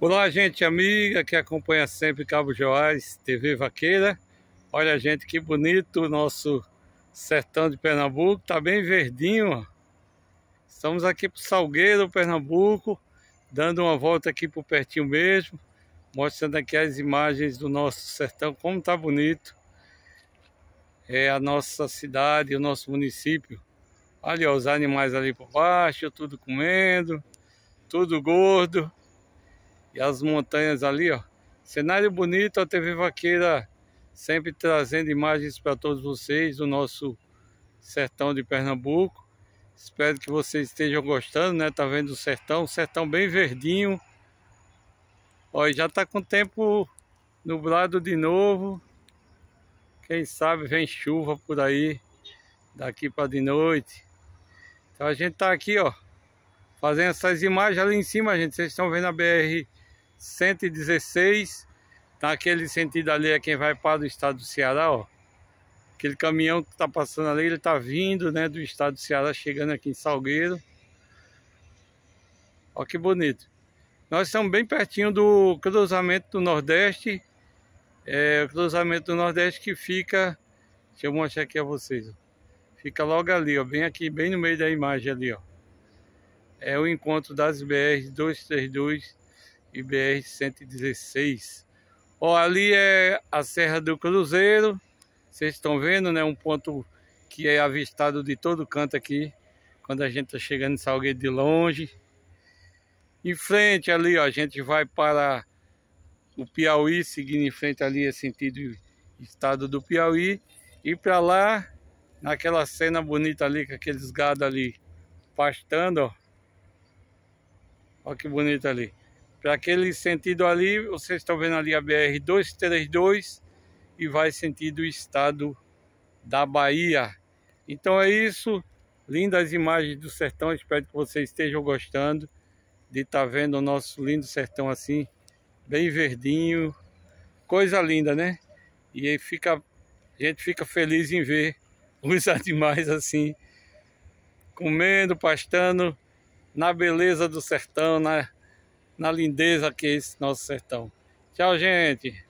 Olá, gente amiga que acompanha sempre Cabo Joás, TV Vaqueira. Olha, gente, que bonito o nosso sertão de Pernambuco. Tá bem verdinho, ó. Estamos aqui pro Salgueiro, Pernambuco, dando uma volta aqui por pertinho mesmo, mostrando aqui as imagens do nosso sertão, como tá bonito. É a nossa cidade, o nosso município. Olha ó, os animais ali por baixo, tudo comendo, tudo gordo e as montanhas ali, ó. Cenário bonito, a TV Vaqueira sempre trazendo imagens para todos vocês do nosso sertão de Pernambuco. Espero que vocês estejam gostando, né? Tá vendo o sertão, sertão bem verdinho. Olha, já tá com o tempo nublado de novo. Quem sabe vem chuva por aí daqui para de noite. Então a gente tá aqui, ó, fazendo essas imagens ali em cima, gente. Vocês estão vendo a BR 116, naquele tá sentido ali é quem vai para o estado do Ceará, ó. Aquele caminhão que está passando ali, ele está vindo, né, do estado do Ceará, chegando aqui em Salgueiro. Ó que bonito. Nós estamos bem pertinho do cruzamento do Nordeste, é, o cruzamento do Nordeste que fica, deixa eu mostrar aqui a vocês, ó. fica logo ali, ó, bem aqui, bem no meio da imagem ali, ó. É o encontro das BR 232 e BR-116. Ó, ali é a Serra do Cruzeiro, vocês estão vendo, né? Um ponto que é avistado de todo canto aqui, quando a gente está chegando em Salgueiro de longe. Em frente ali, ó, a gente vai para o Piauí, seguindo em frente ali é sentido estado do Piauí. E para lá, naquela cena bonita ali, com aqueles gados ali pastando, ó. Olha que bonito ali para aquele sentido ali, vocês estão vendo ali a BR 232 e vai sentido o estado da Bahia. Então é isso, lindas imagens do sertão, espero que vocês estejam gostando de estar tá vendo o nosso lindo sertão assim, bem verdinho, coisa linda, né? E aí fica, a gente fica feliz em ver os animais assim, comendo, pastando, na beleza do sertão, na na lindeza que é esse nosso sertão. Tchau, gente!